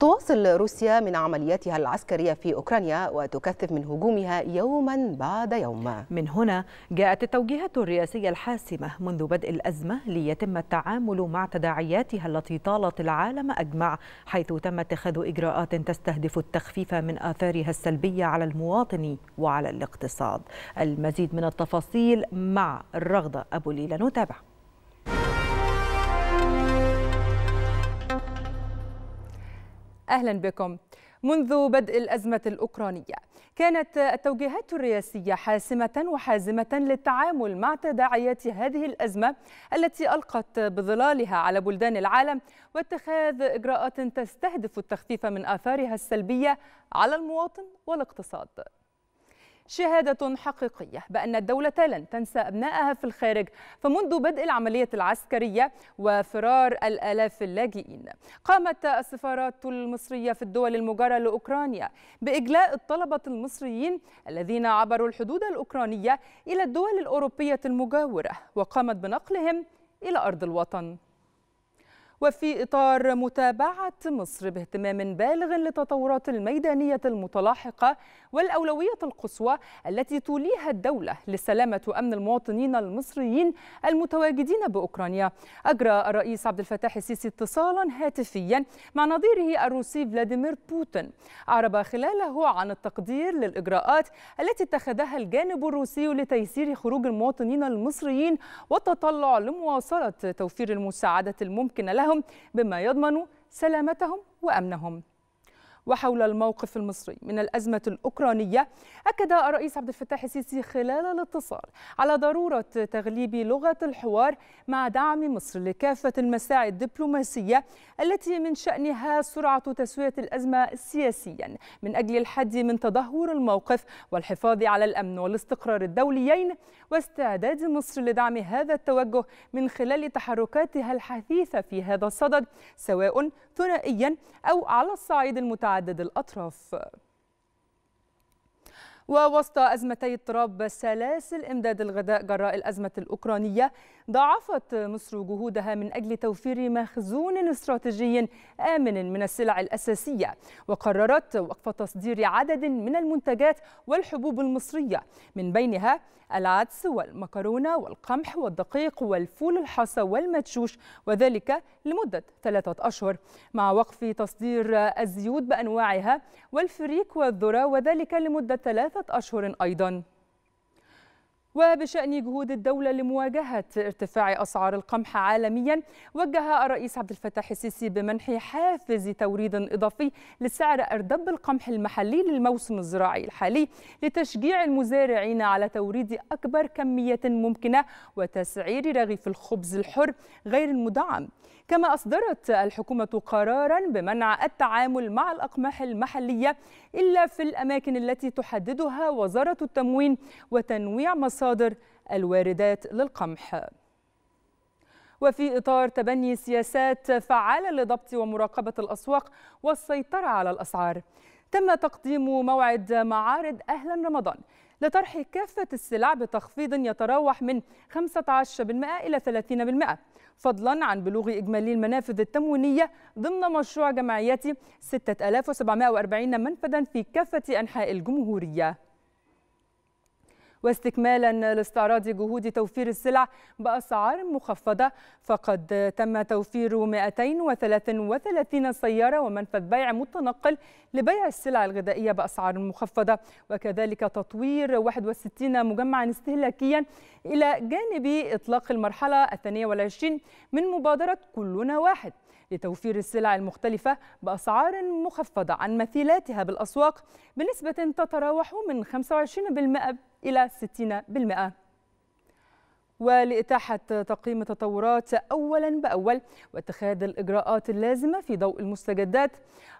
تواصل روسيا من عملياتها العسكرية في أوكرانيا وتكثف من هجومها يوما بعد يوم من هنا جاءت التوجيهات الرئاسية الحاسمة منذ بدء الأزمة ليتم التعامل مع تداعياتها التي طالت العالم أجمع حيث تم اتخاذ إجراءات تستهدف التخفيف من آثارها السلبية على المواطن وعلى الاقتصاد المزيد من التفاصيل مع الرغدة أبو ليلى نتابع أهلا بكم منذ بدء الأزمة الأوكرانية كانت التوجيهات الرئاسية حاسمة وحازمة للتعامل مع تداعيات هذه الأزمة التي ألقت بظلالها على بلدان العالم واتخاذ إجراءات تستهدف التخفيف من آثارها السلبية على المواطن والاقتصاد شهادة حقيقية بأن الدولة لن تنسى أبنائها في الخارج فمنذ بدء العملية العسكرية وفرار الآلاف اللاجئين قامت السفارات المصرية في الدول المجارة لأوكرانيا بإجلاء الطلبة المصريين الذين عبروا الحدود الأوكرانية إلى الدول الأوروبية المجاورة وقامت بنقلهم إلى أرض الوطن وفي إطار متابعة مصر باهتمام بالغ للتطورات الميدانية المتلاحقة والأولوية القصوى التي توليها الدولة لسلامة وأمن المواطنين المصريين المتواجدين بأوكرانيا أجرى الرئيس عبد الفتاح السيسي اتصالا هاتفيا مع نظيره الروسي فلاديمير بوتين أعرب خلاله عن التقدير للإجراءات التي اتخذها الجانب الروسي لتيسير خروج المواطنين المصريين والتطلع لمواصلة توفير المساعدة الممكنة لهم أنفسهم بما يضمن سلامتهم وأمنهم وحول الموقف المصري من الأزمة الأوكرانية أكد الرئيس عبد الفتاح السيسي خلال الاتصال على ضرورة تغليب لغة الحوار مع دعم مصر لكافة المساعي الدبلوماسية التي من شأنها سرعة تسوية الأزمة سياسيا من أجل الحد من تدهور الموقف والحفاظ على الأمن والاستقرار الدوليين واستعداد مصر لدعم هذا التوجه من خلال تحركاتها الحثيثة في هذا الصدد سواء ثنائيا أو على الصعيد المتعلق عدد الأطراف ووسط أزمتي اضطراب سلاسل إمداد الغذاء جراء الأزمة الأوكرانية ضاعفت مصر جهودها من أجل توفير مخزون استراتيجي آمن من السلع الأساسية وقررت وقف تصدير عدد من المنتجات والحبوب المصرية من بينها العدس والمكرونة والقمح والدقيق والفول الحصى والمدشوش وذلك لمدة ثلاثة أشهر مع وقف تصدير الزيوت بأنواعها والفريك والذرة وذلك لمدة ثلاثة أشهر أيضاً وبشأن جهود الدولة لمواجهة ارتفاع أسعار القمح عالميا وجه الرئيس عبد الفتاح السيسي بمنح حافز توريد إضافي لسعر أردب القمح المحلي للموسم الزراعي الحالي لتشجيع المزارعين على توريد أكبر كمية ممكنة وتسعير رغيف الخبز الحر غير المدعم كما أصدرت الحكومة قرارا بمنع التعامل مع الأقمح المحلية إلا في الأماكن التي تحددها وزارة التموين وتنويع مصر المصادر الواردات للقمح وفي إطار تبني سياسات فعالة لضبط ومراقبة الأسواق والسيطرة على الأسعار تم تقديم موعد معارض أهلا رمضان لطرح كافة السلع بتخفيض يتراوح من 15% إلى 30% فضلا عن بلوغ إجمالي المنافذ التموينية ضمن مشروع جمعيات 6740 منفذا في كافة أنحاء الجمهورية واستكمالا لاستعراض جهود توفير السلع بأسعار مخفضة فقد تم توفير 233 سيارة ومنفذ بيع متنقل لبيع السلع الغذائية بأسعار مخفضة وكذلك تطوير 61 مجمعا استهلاكيا إلى جانب إطلاق المرحلة الثانية والعشرين من مبادرة كلنا واحد لتوفير السلع المختلفة بأسعار مخفضة عن مثيلاتها بالأسواق بنسبة تتراوح من 25% إلى 60% ولإتاحة تقييم التطورات أولا بأول واتخاذ الإجراءات اللازمة في ضوء المستجدات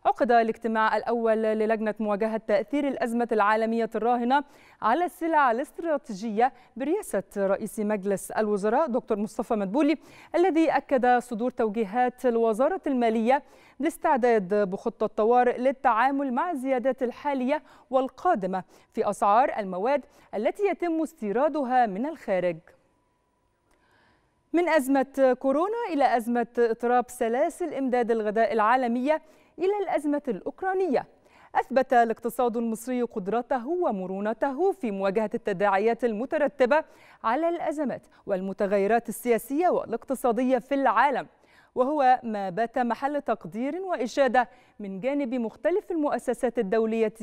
عقد الاجتماع الأول للجنة مواجهة تأثير الأزمة العالمية الراهنة على السلع الاستراتيجية برئاسة رئيس مجلس الوزراء دكتور مصطفى مدبولي الذي أكد صدور توجيهات الوزارة المالية لاستعداد بخطة طوارئ للتعامل مع الزيادات الحالية والقادمة في أسعار المواد التي يتم استيرادها من الخارج من أزمة كورونا إلى أزمة اضطراب سلاسل إمداد الغذاء العالمية إلى الأزمة الأوكرانية أثبت الاقتصاد المصري قدرته ومرونته في مواجهة التداعيات المترتبة على الأزمات والمتغيرات السياسية والاقتصادية في العالم وهو ما بات محل تقدير وإشادة من جانب مختلف المؤسسات الدولية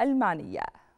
المعنية